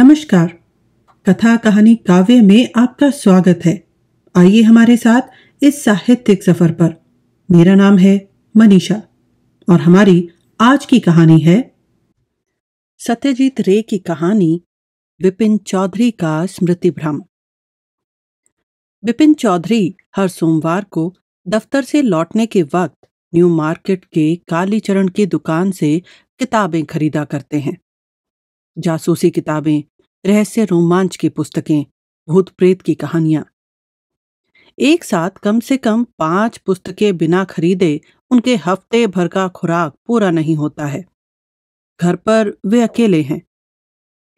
नमस्कार कथा कहानी काव्य में आपका स्वागत है आइए हमारे साथ इस साहित्यिक सफर पर मेरा नाम है मनीषा और हमारी आज की कहानी है सत्यजीत रे की कहानी विपिन चौधरी का स्मृति भ्रम विपिन चौधरी हर सोमवार को दफ्तर से लौटने के वक्त न्यू मार्केट के कालीचरण की दुकान से किताबें खरीदा करते हैं जासूसी किताबें रहस्य रोमांच की पुस्तकें भूत प्रेत की कहानियां एक साथ कम से कम पांच पुस्तकें बिना खरीदे उनके हफ्ते भर का खुराक पूरा नहीं होता है घर पर वे अकेले हैं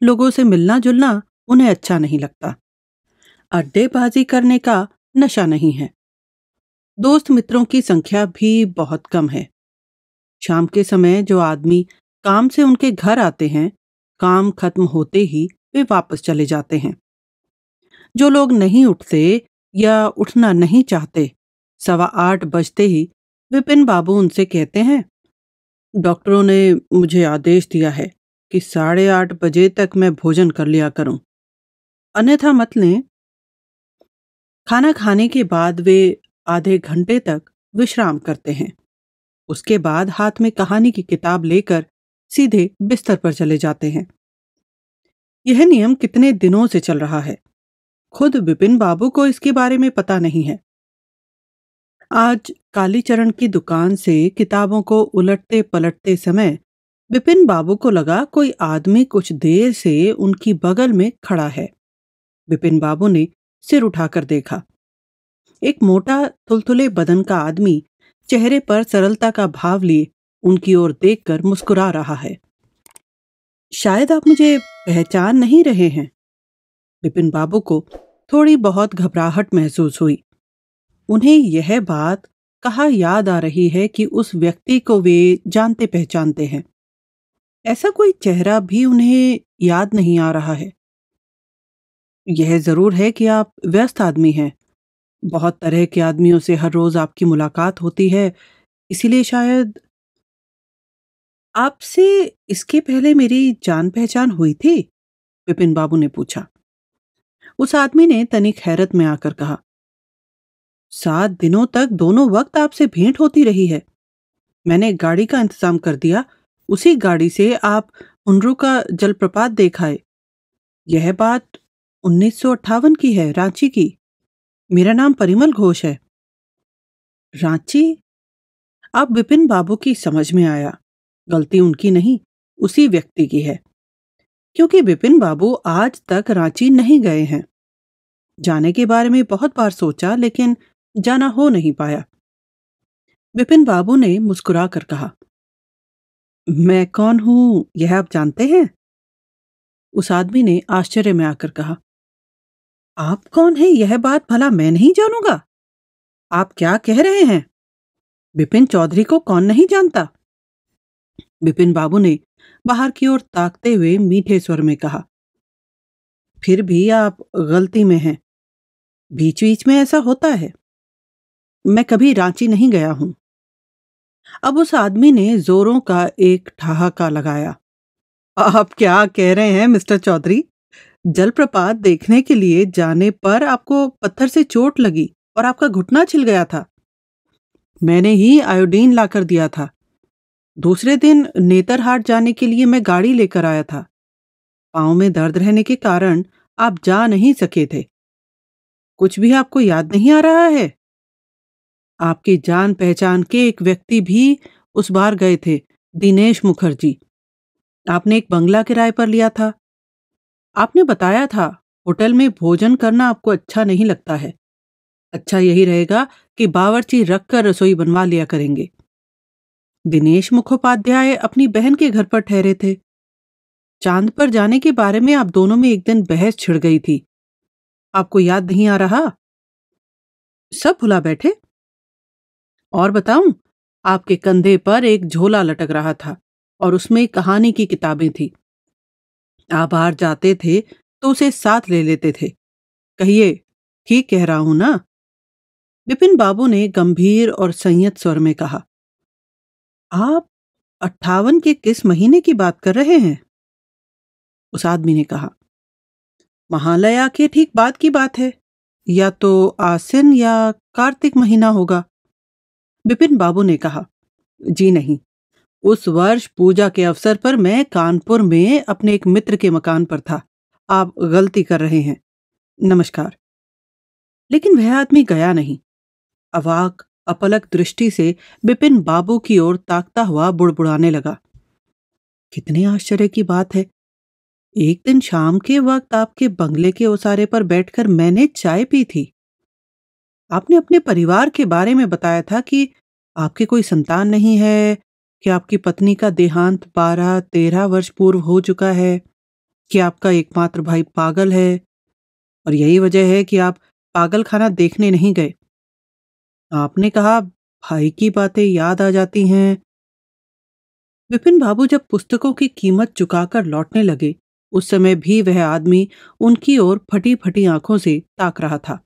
लोगों से मिलना जुलना उन्हें अच्छा नहीं लगता अड्डेबाजी करने का नशा नहीं है दोस्त मित्रों की संख्या भी बहुत कम है शाम के समय जो आदमी काम से उनके घर आते हैं काम खत्म होते ही वे वापस चले जाते हैं जो लोग नहीं उठते या उठना नहीं चाहते सवा आठ बजते ही विपिन बाबू उनसे कहते हैं डॉक्टरों ने मुझे आदेश दिया है कि साढ़े आठ बजे तक मैं भोजन कर लिया करूं अन्यथा मत लें खाना खाने के बाद वे आधे घंटे तक विश्राम करते हैं उसके बाद हाथ में कहानी की किताब लेकर सीधे बिस्तर पर चले जाते हैं यह नियम कितने दिनों से चल रहा है खुद विपिन बाबू को इसके बारे में पता नहीं है आज कालीचरण की दुकान से किताबों को उलटते पलटते समय बिपिन बाबू को लगा कोई आदमी कुछ देर से उनकी बगल में खड़ा है बिपिन बाबू ने सिर उठाकर देखा एक मोटा तुलतुले बदन का आदमी चेहरे पर सरलता का भाव लिए उनकी ओर देखकर मुस्कुरा रहा है शायद आप मुझे पहचान नहीं रहे हैं बिपिन बाबू को थोड़ी बहुत घबराहट महसूस हुई उन्हें यह बात कहा याद आ रही है कि उस व्यक्ति को वे जानते पहचानते हैं ऐसा कोई चेहरा भी उन्हें याद नहीं आ रहा है यह ज़रूर है कि आप व्यस्त आदमी हैं बहुत तरह के आदमियों से हर रोज़ आपकी मुलाकात होती है इसीलिए शायद आपसे इसके पहले मेरी जान पहचान हुई थी विपिन बाबू ने पूछा उस आदमी ने तनिक हैरत में आकर कहा सात दिनों तक दोनों वक्त आपसे भेंट होती रही है मैंने गाड़ी का इंतजाम कर दिया उसी गाड़ी से आप उनरू का जलप्रपात देखाए यह बात उन्नीस की है रांची की मेरा नाम परिमल घोष है रांची अब विपिन बाबू की समझ में आया गलती उनकी नहीं उसी व्यक्ति की है क्योंकि बिपिन बाबू आज तक रांची नहीं गए हैं जाने के बारे में बहुत बार सोचा लेकिन जाना हो नहीं पाया बिपिन बाबू ने मुस्कुरा कर कहा मैं कौन हूं यह आप जानते हैं उस आदमी ने आश्चर्य में आकर कहा आप कौन हैं यह बात भला मैं नहीं जानूंगा आप क्या कह रहे हैं बिपिन चौधरी को कौन नहीं जानता बिपिन बाबू ने बाहर की ओर ताकते हुए मीठे स्वर में कहा फिर भी आप गलती में हैं बीच बीच में ऐसा होता है मैं कभी रांची नहीं गया हूं अब उस आदमी ने जोरों का एक ठहाका लगाया आप क्या कह रहे हैं मिस्टर चौधरी जलप्रपात देखने के लिए जाने पर आपको पत्थर से चोट लगी और आपका घुटना छिल गया था मैंने ही आयोडीन लाकर दिया था दूसरे दिन नेतरहाट जाने के लिए मैं गाड़ी लेकर आया था पांव में दर्द रहने के कारण आप जा नहीं सके थे कुछ भी आपको याद नहीं आ रहा है आपकी जान पहचान के एक व्यक्ति भी उस बार गए थे दिनेश मुखर्जी आपने एक बंगला किराए पर लिया था आपने बताया था होटल में भोजन करना आपको अच्छा नहीं लगता है अच्छा यही रहेगा कि बावरची रखकर रसोई बनवा लिया करेंगे दिनेश मुखोपाध्याय अपनी बहन के घर पर ठहरे थे चांद पर जाने के बारे में आप दोनों में एक दिन बहस छिड़ गई थी आपको याद नहीं आ रहा सब भुला बैठे और बताऊं आपके कंधे पर एक झोला लटक रहा था और उसमें कहानी की किताबें थी आप बाहर जाते थे तो उसे साथ ले लेते थे कहिए ठीक कह रहा हूं ना विपिन बाबू ने गंभीर और संयत स्वर में कहा आप अट्ठावन के किस महीने की बात कर रहे हैं उस आदमी ने कहा महालया के ठीक बाद की बात है या तो आसिन या कार्तिक महीना होगा बिपिन बाबू ने कहा जी नहीं उस वर्ष पूजा के अवसर पर मैं कानपुर में अपने एक मित्र के मकान पर था आप गलती कर रहे हैं नमस्कार लेकिन वह आदमी गया नहीं अवाक अपलक दृष्टि से बिपिन बाबू की ओर ताकता हुआ बुड़बुड़ाने लगा कितने आश्चर्य की बात है एक दिन शाम के वक्त आपके बंगले के ओसारे पर बैठकर मैंने चाय पी थी आपने अपने परिवार के बारे में बताया था कि आपके कोई संतान नहीं है कि आपकी पत्नी का देहांत बारह तेरह वर्ष पूर्व हो चुका है कि आपका एकमात्र भाई पागल है और यही वजह है कि आप पागल खाना देखने नहीं गए आपने कहा भाई की बातें याद आ जाती हैं विपिन बाबू जब पुस्तकों की कीमत चुकाकर लौटने लगे उस समय भी वह आदमी उनकी ओर फटी फटी आंखों से ताक रहा था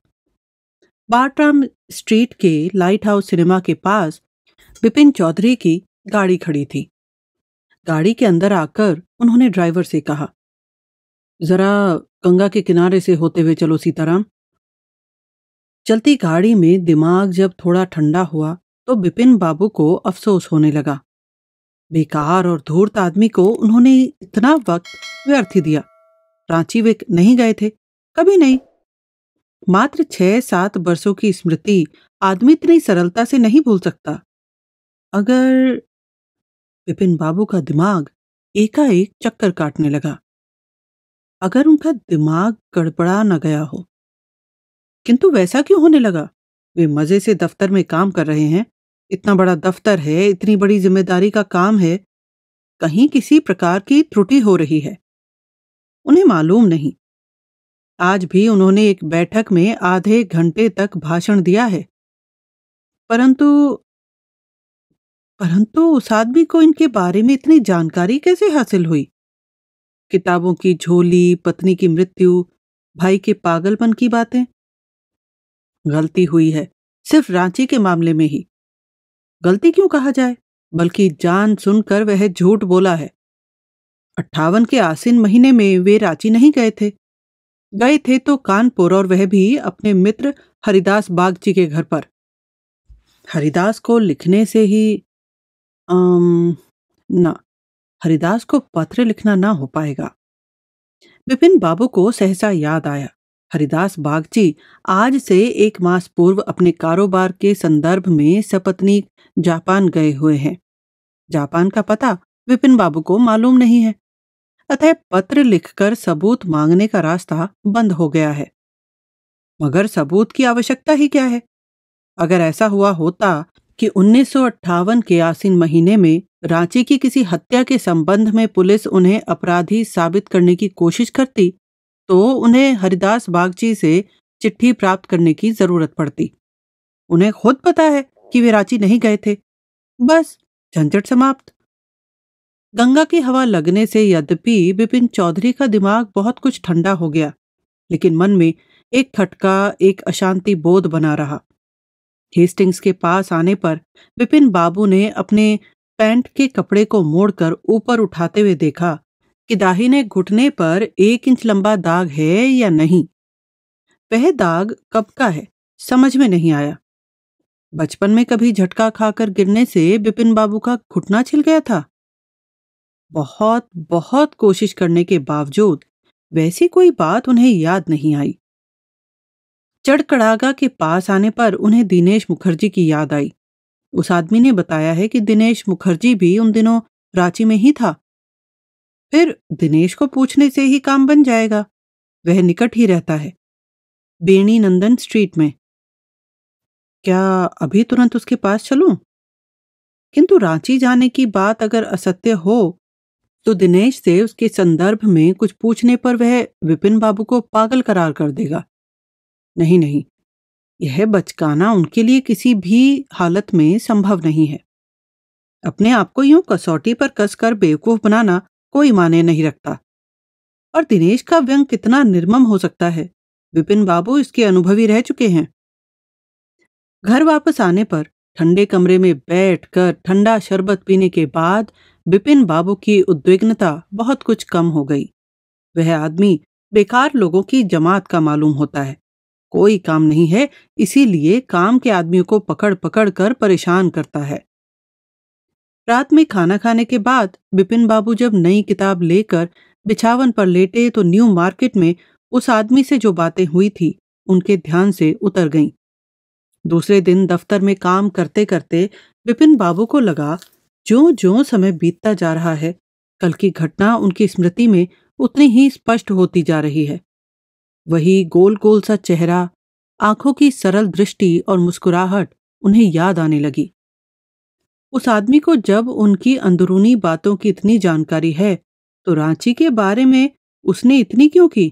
बारट्राम स्ट्रीट के लाइट हाउस सिनेमा के पास विपिन चौधरी की गाड़ी खड़ी थी गाड़ी के अंदर आकर उन्होंने ड्राइवर से कहा जरा गंगा के किनारे से होते हुए चलो सीताराम चलती गाड़ी में दिमाग जब थोड़ा ठंडा हुआ तो बिपिन बाबू को अफसोस होने लगा बेकार और धूर्त आदमी को उन्होंने इतना वक्त व्यर्थ ही दिया रांची वे नहीं गए थे कभी नहीं मात्र छह सात बरसों की स्मृति आदमी इतनी सरलता से नहीं भूल सकता अगर विपिन बाबू का दिमाग एकाएक चक्कर काटने लगा अगर उनका दिमाग गड़बड़ा न गया हो किंतु वैसा क्यों होने लगा वे मजे से दफ्तर में काम कर रहे हैं इतना बड़ा दफ्तर है इतनी बड़ी जिम्मेदारी का काम है कहीं किसी प्रकार की त्रुटि हो रही है उन्हें मालूम नहीं आज भी उन्होंने एक बैठक में आधे घंटे तक भाषण दिया है परंतु परंतु उस आदमी को इनके बारे में इतनी जानकारी कैसे हासिल हुई किताबों की झोली पत्नी की मृत्यु भाई के पागलपन की बातें गलती हुई है सिर्फ रांची के मामले में ही गलती क्यों कहा जाए बल्कि जान सुनकर वह झूठ बोला है अट्ठावन के आसिन महीने में वे रांची नहीं गए थे गए थे तो कानपुर और वह भी अपने मित्र हरिदास बागची के घर पर हरिदास को लिखने से ही आम, ना हरिदास को पत्र लिखना ना हो पाएगा विपिन बाबू को सहसा याद आया हरिदास बागची आज से एक मास पूर्व अपने कारोबार के संदर्भ में सपत्नी जापान गए हुए हैं जापान का पता विपिन बाबू को मालूम नहीं है अतः पत्र लिखकर सबूत मांगने का रास्ता बंद हो गया है मगर सबूत की आवश्यकता ही क्या है अगर ऐसा हुआ होता कि उन्नीस के आसीन महीने में रांची की किसी हत्या के संबंध में पुलिस उन्हें अपराधी साबित करने की कोशिश करती तो उन्हें हरिदास बागची से चिट्ठी प्राप्त करने की जरूरत पड़ती उन्हें खुद पता है कि वे रांची नहीं गए थे बस झंझट समाप्त गंगा की हवा लगने से यद्यपि बिपिन चौधरी का दिमाग बहुत कुछ ठंडा हो गया लेकिन मन में एक खटका एक अशांति बोध बना रहा हेस्टिंग्स के पास आने पर बिपिन बाबू ने अपने पैंट के कपड़े को मोड़कर ऊपर उठाते हुए देखा कि दाहिने घुटने पर एक इंच लंबा दाग है या नहीं वह दाग कब का है समझ में नहीं आया बचपन में कभी झटका खाकर गिरने से बिपिन बाबू का घुटना छिल गया था बहुत बहुत कोशिश करने के बावजूद वैसी कोई बात उन्हें याद नहीं आई चढ़कड़ागा के पास आने पर उन्हें दिनेश मुखर्जी की याद आई उस आदमी ने बताया है कि दिनेश मुखर्जी भी उन दिनों रांची में ही था फिर दिनेश को पूछने से ही काम बन जाएगा वह निकट ही रहता है बेणी नंदन स्ट्रीट में क्या अभी तुरंत उसके पास चलूं? किंतु रांची जाने की बात अगर असत्य हो तो दिनेश से उसके संदर्भ में कुछ पूछने पर वह विपिन बाबू को पागल करार कर देगा नहीं नहीं यह बचकाना उनके लिए किसी भी हालत में संभव नहीं है अपने आप को यूं कसौटी पर कसकर बेवकूफ बनाना कोई माने नहीं रखता और दिनेश का व्यंग कितना निर्मम हो सकता है विपिन बाबू इसके अनुभवी रह चुके हैं घर वापस आने पर ठंडे कमरे में बैठकर ठंडा शरबत पीने के बाद विपिन बाबू की उद्विग्नता बहुत कुछ कम हो गई वह आदमी बेकार लोगों की जमात का मालूम होता है कोई काम नहीं है इसीलिए काम के आदमियों को पकड़ पकड़ कर परेशान करता है रात में खाना खाने के बाद बिपिन बाबू जब नई किताब लेकर बिछावन पर लेटे तो न्यू मार्केट में उस आदमी से जो बातें हुई थी उनके ध्यान से उतर गईं। दूसरे दिन दफ्तर में काम करते करते बिपिन बाबू को लगा जो जो समय बीतता जा रहा है कल की घटना उनकी स्मृति में उतनी ही स्पष्ट होती जा रही है वही गोल गोल सा चेहरा आंखों की सरल दृष्टि और मुस्कुराहट उन्हें याद आने लगी उस आदमी को जब उनकी अंदरूनी बातों की इतनी जानकारी है तो रांची के बारे में उसने इतनी क्यों की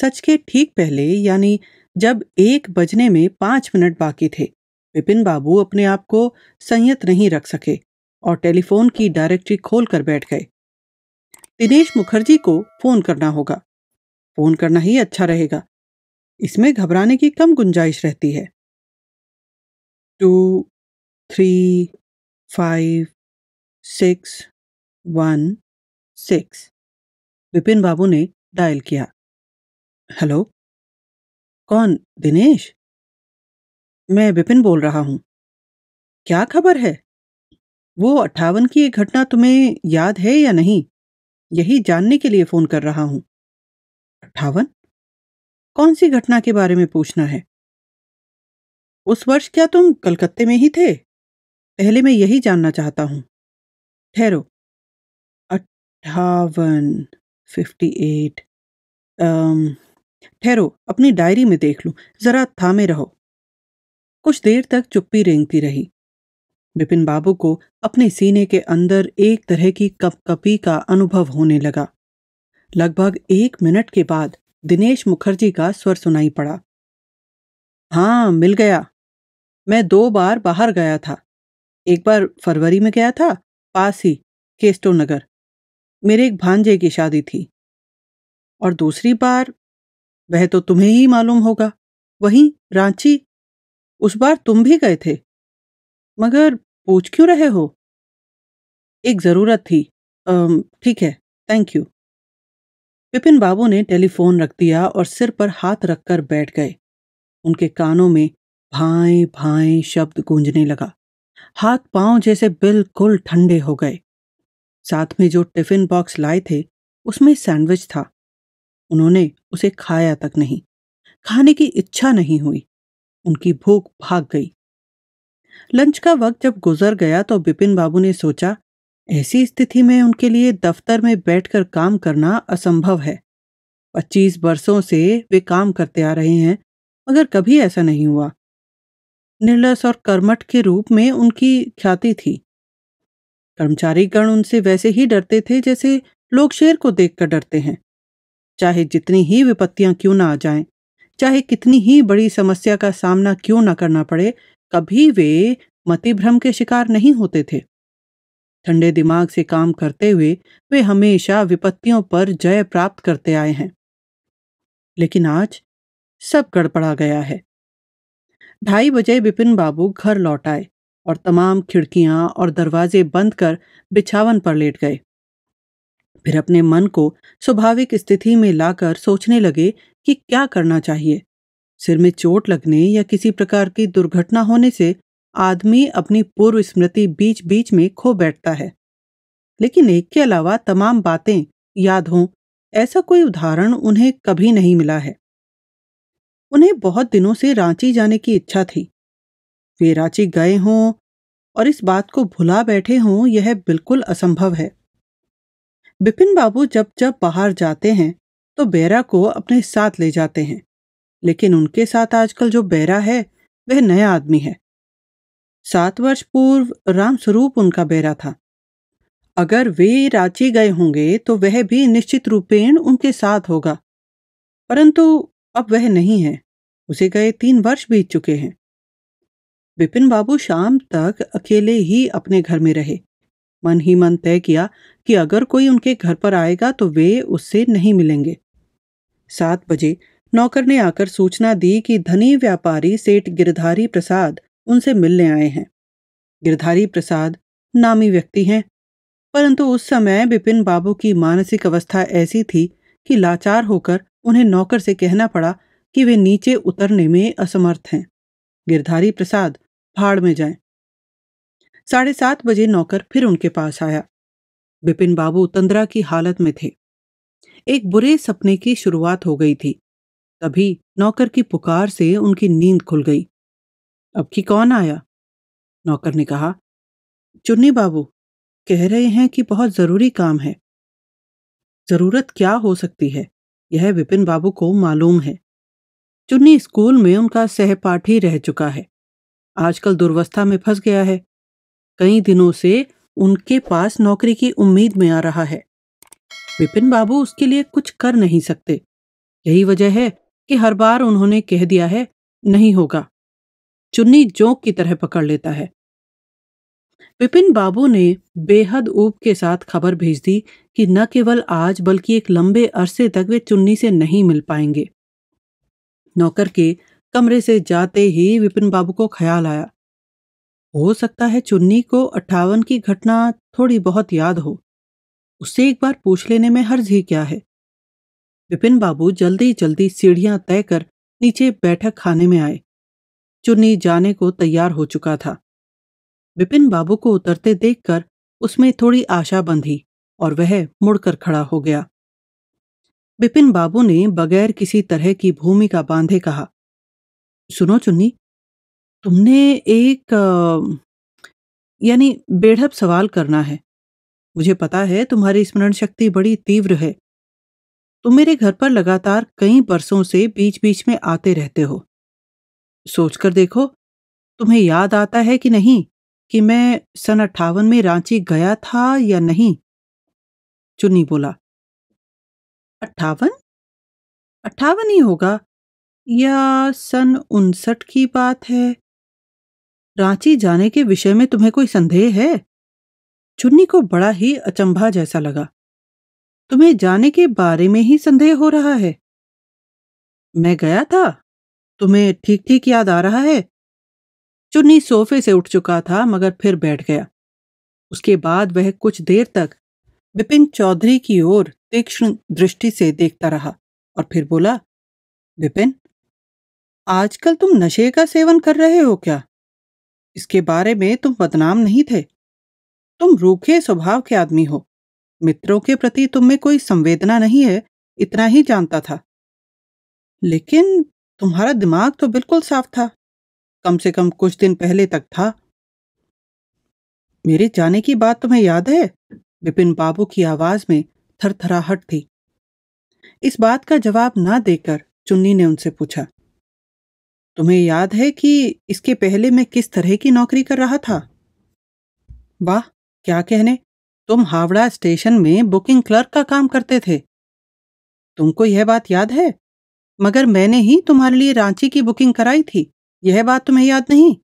सच के ठीक पहले यानी जब एक बजने में पांच मिनट बाकी थे विपिन बाबू अपने आप को संयत नहीं रख सके और टेलीफोन की डायरेक्टरी खोल कर बैठ गए दिनेश मुखर्जी को फोन करना होगा फोन करना ही अच्छा रहेगा इसमें घबराने की कम गुंजाइश रहती है two three, five six one six Vipin Babu ने डायल किया हेलो कौन दिनेश मैं विपिन बोल रहा हूँ क्या खबर है वो अट्ठावन की एक घटना तुम्हें याद है या नहीं यही जानने के लिए फ़ोन कर रहा हूँ अट्ठावन कौन सी घटना के बारे में पूछना है उस वर्ष क्या तुम कलकत्ते में ही थे पहले मैं यही जानना चाहता हूं ठहरो अट्ठावन फिफ्टी एट ठहरो अपनी डायरी में देख लू ज़रा थामे रहो कुछ देर तक चुप्पी रेंगती रही बिपिन बाबू को अपने सीने के अंदर एक तरह की कपकपी का अनुभव होने लगा लगभग एक मिनट के बाद दिनेश मुखर्जी का स्वर सुनाई पड़ा हाँ मिल गया मैं दो बार बाहर गया था एक बार फरवरी में गया था पास ही केस्टो नगर मेरे एक भांजे की शादी थी और दूसरी बार वह तो तुम्हें ही मालूम होगा वहीं रांची उस बार तुम भी गए थे मगर पूछ क्यों रहे हो एक ज़रूरत थी ठीक है थैंक यू विपिन बाबू ने टेलीफोन रख दिया और सिर पर हाथ रखकर बैठ गए उनके कानों में भाए भाए शब्द गूंजने लगा हाथ पांव जैसे बिल्कुल ठंडे हो गए साथ में जो टिफिन बॉक्स लाए थे उसमें सैंडविच था उन्होंने उसे खाया तक नहीं खाने की इच्छा नहीं हुई उनकी भूख भाग गई लंच का वक्त जब गुजर गया तो बिपिन बाबू ने सोचा ऐसी स्थिति में उनके लिए दफ्तर में बैठकर काम करना असंभव है पच्चीस वर्षों से वे काम करते आ रहे हैं मगर कभी ऐसा नहीं हुआ निर्लस और कर्मठ के रूप में उनकी ख्याति थी कर्मचारी गण उनसे वैसे ही डरते थे जैसे लोग शेर को देखकर डरते हैं चाहे जितनी ही विपत्तियां क्यों ना आ जाएं, चाहे कितनी ही बड़ी समस्या का सामना क्यों ना करना पड़े कभी वे मतिभ्रम के शिकार नहीं होते थे ठंडे दिमाग से काम करते हुए वे हमेशा विपत्तियों पर जय प्राप्त करते आए हैं लेकिन आज सब गड़बड़ा गया है ढाई बजे विपिन बाबू घर लौट आए और तमाम खिड़कियां और दरवाजे बंद कर बिछावन पर लेट गए फिर अपने मन को स्वाभाविक स्थिति में लाकर सोचने लगे कि क्या करना चाहिए सिर में चोट लगने या किसी प्रकार की दुर्घटना होने से आदमी अपनी पूर्व स्मृति बीच बीच में खो बैठता है लेकिन एक के अलावा तमाम बातें याद हों ऐसा कोई उदाहरण उन्हें कभी नहीं मिला है उन्हें बहुत दिनों से रांची जाने की इच्छा थी वे रांची गए हों और इस बात को भुला बैठे हों यह बिल्कुल असंभव है बिपिन बाबू जब जब बाहर जाते हैं तो बैरा को अपने साथ ले जाते हैं लेकिन उनके साथ आजकल जो बैरा है वह नया आदमी है सात वर्ष पूर्व रामस्वरूप उनका बैरा था अगर वे रांची गए होंगे तो वह भी निश्चित रूपेण उनके साथ होगा परंतु अब वह नहीं है उसे गए तीन वर्ष बीत चुके हैं बिपिन बाबू शाम तक अकेले ही अपने घर में रहे मन ही मन तय किया कि अगर कोई उनके घर पर आएगा तो वे उससे नहीं मिलेंगे सात बजे नौकर ने आकर सूचना दी कि धनी व्यापारी सेठ गिरधारी प्रसाद उनसे मिलने आए हैं गिरधारी प्रसाद नामी व्यक्ति हैं परंतु उस समय बिपिन बाबू की मानसिक अवस्था ऐसी थी कि लाचार होकर उन्हें नौकर से कहना पड़ा कि वे नीचे उतरने में असमर्थ हैं गिरधारी प्रसाद भाड़ में जाएं। साढ़े सात बजे नौकर फिर उनके पास आया बिपिन बाबू तंद्रा की हालत में थे एक बुरे सपने की शुरुआत हो गई थी तभी नौकर की पुकार से उनकी नींद खुल गई अब की कौन आया नौकर ने कहा चुन्नी बाबू कह रहे हैं कि बहुत जरूरी काम है जरूरत क्या हो सकती है यह विपिन बाबू को मालूम है चुन्नी स्कूल में उनका सहपाठी रह चुका है आजकल दुर्वस्था में फंस गया है कई दिनों से उनके पास नौकरी की उम्मीद में आ रहा है विपिन बाबू उसके लिए कुछ कर नहीं सकते यही वजह है कि हर बार उन्होंने कह दिया है नहीं होगा चुन्नी जोंक की तरह पकड़ लेता है विपिन बाबू ने बेहद ऊब के साथ खबर भेज दी कि न केवल आज बल्कि एक लंबे अरसे तक वे चुन्नी से नहीं मिल पाएंगे नौकर के कमरे से जाते ही विपिन बाबू को ख्याल आया हो सकता है चुन्नी को अट्ठावन की घटना थोड़ी बहुत याद हो उससे एक बार पूछ लेने में हर्ज ही क्या है विपिन बाबू जल्दी जल्दी सीढ़ियां तय कर नीचे बैठक खाने में आए चुन्नी जाने को तैयार हो चुका था विपिन बाबू को उतरते देखकर उसमें थोड़ी आशा बंधी और वह मुड़कर खड़ा हो गया बिपिन बाबू ने बगैर किसी तरह की भूमिका बांधे कहा सुनो चुन्नी तुमने एक यानी बेढ़प सवाल करना है मुझे पता है तुम्हारी स्मरण शक्ति बड़ी तीव्र है तुम मेरे घर पर लगातार कई बरसों से बीच बीच में आते रहते हो सोचकर देखो तुम्हें याद आता है कि नहीं कि मैं सन अट्ठावन में रांची गया था या नहीं चुन्नी बोला अट्ठावन अट्ठावन ही होगा या सन उनसठ की बात है रांची जाने के विषय में तुम्हें कोई संदेह है चुन्नी को बड़ा ही अचंभा जैसा लगा तुम्हें जाने के बारे में ही संदेह हो रहा है मैं गया था तुम्हें ठीक ठीक याद आ रहा है चुन्नी सोफे से उठ चुका था मगर फिर बैठ गया उसके बाद वह कुछ देर तक बिपिन चौधरी की ओर तीक्ष्ण दृष्टि से देखता रहा और फिर बोला बिपिन आजकल तुम नशे का सेवन कर रहे हो क्या इसके बारे में तुम बदनाम नहीं थे तुम रूखे स्वभाव के आदमी हो मित्रों के प्रति तुम में कोई संवेदना नहीं है इतना ही जानता था लेकिन तुम्हारा दिमाग तो बिल्कुल साफ था कम से कम कुछ दिन पहले तक था मेरे जाने की बात तुम्हें याद है विपिन बाबू की आवाज में थरथराहट थी इस बात का जवाब ना देकर चुन्नी ने उनसे पूछा तुम्हें याद है कि इसके पहले मैं किस तरह की नौकरी कर रहा था वाह क्या कहने तुम हावड़ा स्टेशन में बुकिंग क्लर्क का काम करते थे तुमको यह बात याद है मगर मैंने ही तुम्हारे लिए रांची की बुकिंग कराई थी यह बात तुम्हें याद नहीं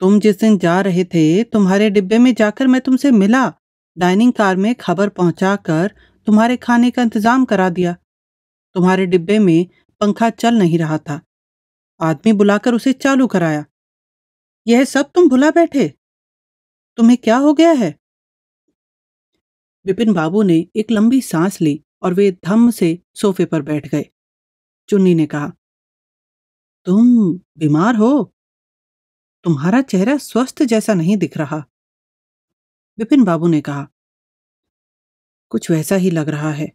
तुम जिस दिन जा रहे थे तुम्हारे डिब्बे में जाकर मैं तुमसे मिला डाइनिंग कार में खबर पहुंचाकर तुम्हारे खाने का इंतजाम करा दिया तुम्हारे डिब्बे में पंखा चल नहीं रहा था आदमी बुलाकर उसे चालू कराया यह सब तुम भुला बैठे तुम्हें क्या हो गया है विपिन बाबू ने एक लंबी सांस ली और वे धम्म से सोफे पर बैठ गए चुन्नी ने कहा तुम बीमार हो तुम्हारा चेहरा स्वस्थ जैसा नहीं दिख रहा विपिन बाबू ने कहा कुछ वैसा ही लग रहा है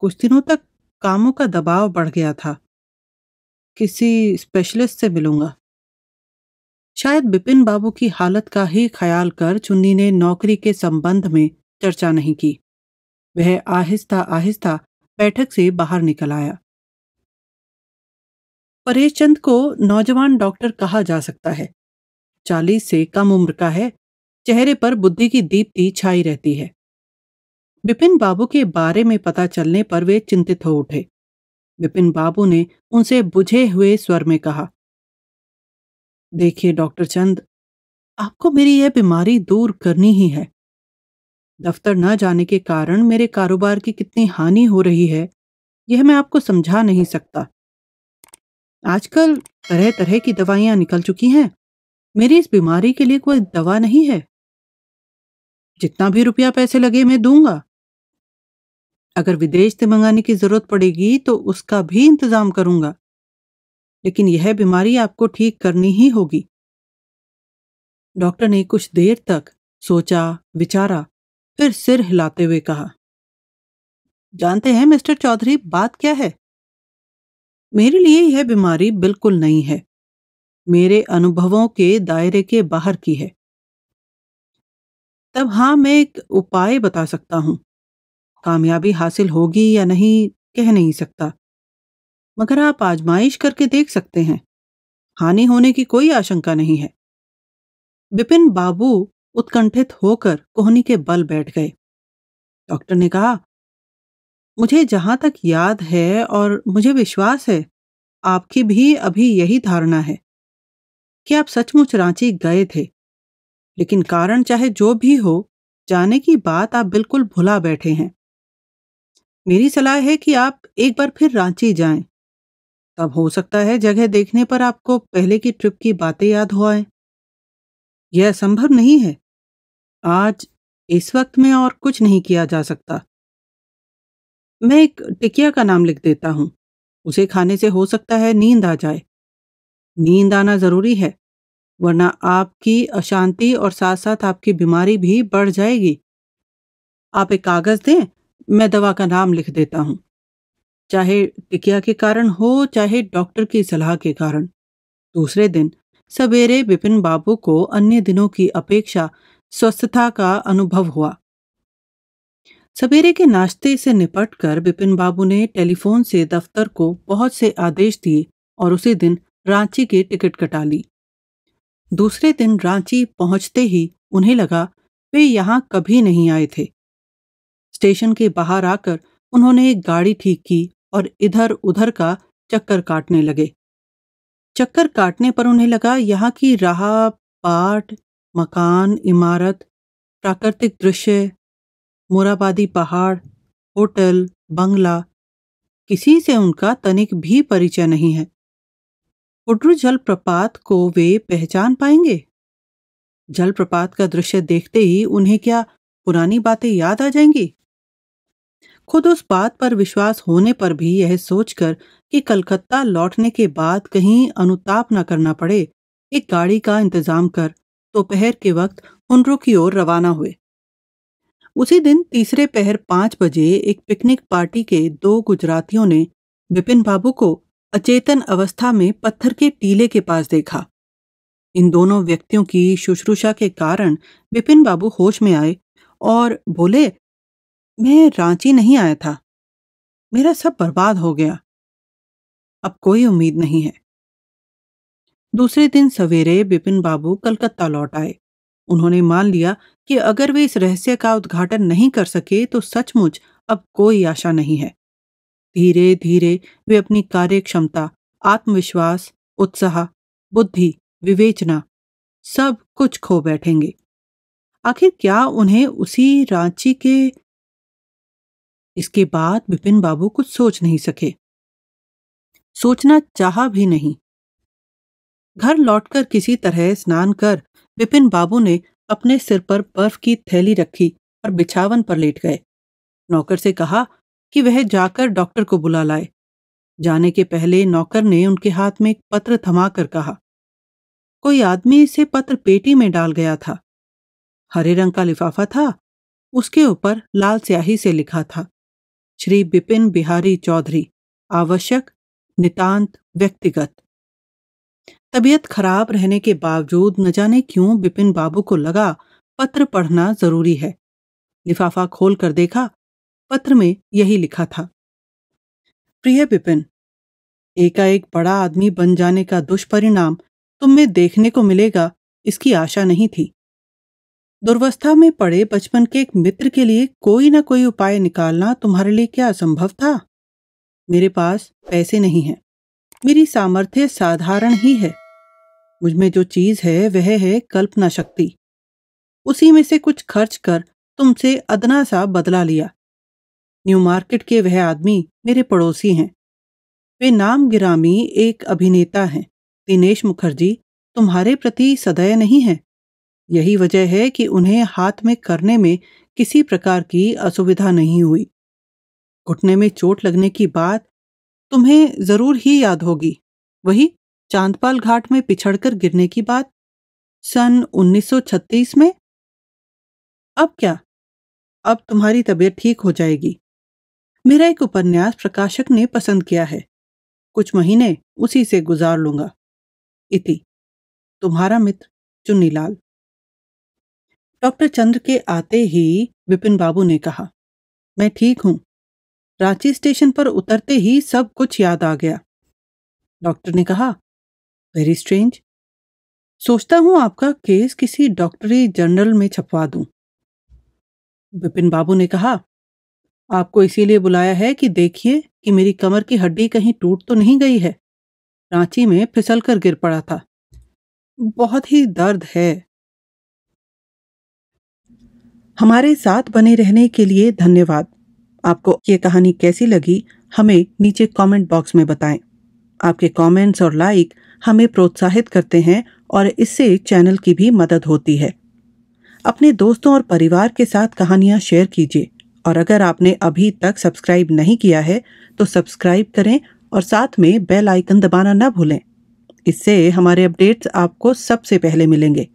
कुछ दिनों तक कामों का दबाव बढ़ गया था किसी स्पेशलिस्ट से मिलूंगा शायद बिपिन बाबू की हालत का ही ख्याल कर चुन्नी ने नौकरी के संबंध में चर्चा नहीं की वह आहिस्ता आहिस्ता बैठक से बाहर निकल आया परेश चंद को नौजवान डॉक्टर कहा जा सकता है चालीस से कम उम्र का है चेहरे पर बुद्धि की दीप्ति छाई रहती है बिपिन बाबू के बारे में पता चलने पर वे चिंतित हो उठे बिपिन बाबू ने उनसे बुझे हुए स्वर में कहा देखिए डॉक्टर चंद आपको मेरी यह बीमारी दूर करनी ही है दफ्तर न जाने के कारण मेरे कारोबार की कितनी हानि हो रही है यह मैं आपको समझा नहीं सकता आजकल तरह तरह की दवाइयां निकल चुकी हैं मेरी इस बीमारी के लिए कोई दवा नहीं है जितना भी रुपया पैसे लगे मैं दूंगा अगर विदेश से मंगाने की जरूरत पड़ेगी तो उसका भी इंतजाम करूंगा लेकिन यह बीमारी आपको ठीक करनी ही होगी डॉक्टर ने कुछ देर तक सोचा विचारा फिर सिर हिलाते हुए कहा जानते हैं मिस्टर चौधरी बात क्या है मेरे लिए यह बीमारी बिल्कुल नहीं है मेरे अनुभवों के दायरे के बाहर की है तब हाँ मैं एक उपाय बता सकता हूँ कामयाबी हासिल होगी या नहीं कह नहीं सकता मगर आप आजमाइश करके देख सकते हैं हानि होने की कोई आशंका नहीं है बिपिन बाबू उत्कंठित होकर कोहनी के बल बैठ गए डॉक्टर ने कहा मुझे जहाँ तक याद है और मुझे विश्वास है आपकी भी अभी यही धारणा है कि आप सचमुच रांची गए थे लेकिन कारण चाहे जो भी हो जाने की बात आप बिल्कुल भुला बैठे हैं मेरी सलाह है कि आप एक बार फिर रांची जाएं। तब हो सकता है जगह देखने पर आपको पहले की ट्रिप की बातें याद हो आए यह संभव नहीं है आज इस वक्त में और कुछ नहीं किया जा सकता मैं एक टिकिया का नाम लिख देता हूं उसे खाने से हो सकता है नींद आ जाए नींद आना ज़रूरी है वरना आपकी अशांति और साथ साथ आपकी बीमारी भी बढ़ जाएगी आप एक कागज़ दें मैं दवा का नाम लिख देता हूँ चाहे टिकिया के कारण हो चाहे डॉक्टर की सलाह के कारण दूसरे दिन सवेरे बिपिन बाबू को अन्य दिनों की अपेक्षा स्वस्थता का अनुभव हुआ सवेरे के नाश्ते से निपट कर बिपिन बाबू ने टेलीफोन से दफ्तर को बहुत से आदेश दिए और उसी दिन रांची की टिकट कटा ली दूसरे दिन रांची पहुंचते ही उन्हें लगा वे यहाँ कभी नहीं आए थे स्टेशन के बाहर आकर उन्होंने एक गाड़ी ठीक की और इधर उधर का चक्कर काटने लगे चक्कर काटने पर उन्हें लगा यहाँ की राह पाठ मकान इमारत प्राकृतिक दृश्य मुराबादी पहाड़ होटल बंगला किसी से उनका तनिक भी परिचय नहीं है कुड्रू जलप्रपात को वे पहचान पाएंगे जलप्रपात का दृश्य देखते ही उन्हें क्या पुरानी बातें याद आ जाएंगी खुद उस बात पर विश्वास होने पर भी यह सोचकर कि कलकत्ता लौटने के बाद कहीं अनुताप न करना पड़े एक गाड़ी का इंतजाम कर दोपहर तो के वक्त हुनरू की ओर रवाना हुए उसी दिन तीसरे पहर पांच बजे एक पिकनिक पार्टी के दो गुजरातियों ने बिपिन बाबू को अचेतन अवस्था में पत्थर के टीले के पास देखा इन दोनों व्यक्तियों की शुश्रूषा के कारण बिपिन बाबू होश में आए और बोले मैं रांची नहीं आया था मेरा सब बर्बाद हो गया अब कोई उम्मीद नहीं है दूसरे दिन सवेरे बिपिन बाबू कलकत्ता लौट आए उन्होंने मान लिया कि अगर वे इस रहस्य का उद्घाटन नहीं कर सके तो सचमुच अब कोई आशा नहीं है धीरे धीरे वे अपनी कार्य क्षमता आत्मविश्वास उत्साह बुद्धि विवेचना सब कुछ खो बैठेंगे आखिर क्या उन्हें उसी रांची के इसके बाद विपिन बाबू कुछ सोच नहीं सके सोचना चाहा भी नहीं घर लौटकर किसी तरह स्नान कर विपिन बाबू ने अपने सिर पर बर्फ की थैली रखी और बिछावन पर लेट गए नौकर से कहा कि वह जाकर डॉक्टर को बुला लाए जाने के पहले नौकर ने उनके हाथ में एक पत्र थमा कर कहा कोई आदमी इसे पत्र पेटी में डाल गया था हरे रंग का लिफाफा था उसके ऊपर लाल स्याही से लिखा था श्री बिपिन बिहारी चौधरी आवश्यक नितांत व्यक्तिगत तबीयत खराब रहने के बावजूद न जाने क्यों बिपिन बाबू को लगा पत्र पढ़ना जरूरी है लिफाफा खोल कर देखा पत्र में यही लिखा था प्रिय बिपिन एकाएक बड़ा आदमी बन जाने का दुष्परिणाम तुम्हें देखने को मिलेगा इसकी आशा नहीं थी दुर्वस्था में पड़े बचपन के एक मित्र के लिए कोई ना कोई उपाय निकालना तुम्हारे लिए क्या असंभव था मेरे पास पैसे नहीं है मेरी सामर्थ्य साधारण ही है मुझमें जो चीज है वह है कल्पना शक्ति उसी में से कुछ खर्च कर तुमसे अदना सा बदला लिया न्यू मार्केट के वह आदमी मेरे पड़ोसी हैं वे नाम गिरामी एक अभिनेता हैं दिनेश मुखर्जी तुम्हारे प्रति सदैव नहीं है यही वजह है कि उन्हें हाथ में करने में किसी प्रकार की असुविधा नहीं हुई घुटने में चोट लगने की बात तुम्हें जरूर ही याद होगी वही चांदपाल घाट में पिछड़कर गिरने की बात सन 1936 में अब क्या अब तुम्हारी तबीयत ठीक हो जाएगी मेरा एक उपन्यास प्रकाशक ने पसंद किया है कुछ महीने उसी से गुजार लूंगा इति तुम्हारा मित्र चुन्नीलाल डॉक्टर चंद्र के आते ही विपिन बाबू ने कहा मैं ठीक हूं रांची स्टेशन पर उतरते ही सब कुछ याद आ गया डॉक्टर ने कहा वेरी स्ट्रेंज सोचता हूं आपका केस किसी डॉक्टरी जर्नल में छपवा दूं। विपिन बाबू ने कहा आपको इसीलिए बुलाया है कि देखिए कि मेरी कमर की हड्डी कहीं टूट तो नहीं गई है रांची में फिसल कर गिर पड़ा था बहुत ही दर्द है हमारे साथ बने रहने के लिए धन्यवाद आपको ये कहानी कैसी लगी हमें नीचे कमेंट बॉक्स में बताएं आपके कमेंट्स और लाइक हमें प्रोत्साहित करते हैं और इससे चैनल की भी मदद होती है अपने दोस्तों और परिवार के साथ कहानियाँ शेयर कीजिए और अगर आपने अभी तक सब्सक्राइब नहीं किया है तो सब्सक्राइब करें और साथ में बेल आइकन दबाना न भूलें इससे हमारे अपडेट्स आपको सबसे पहले मिलेंगे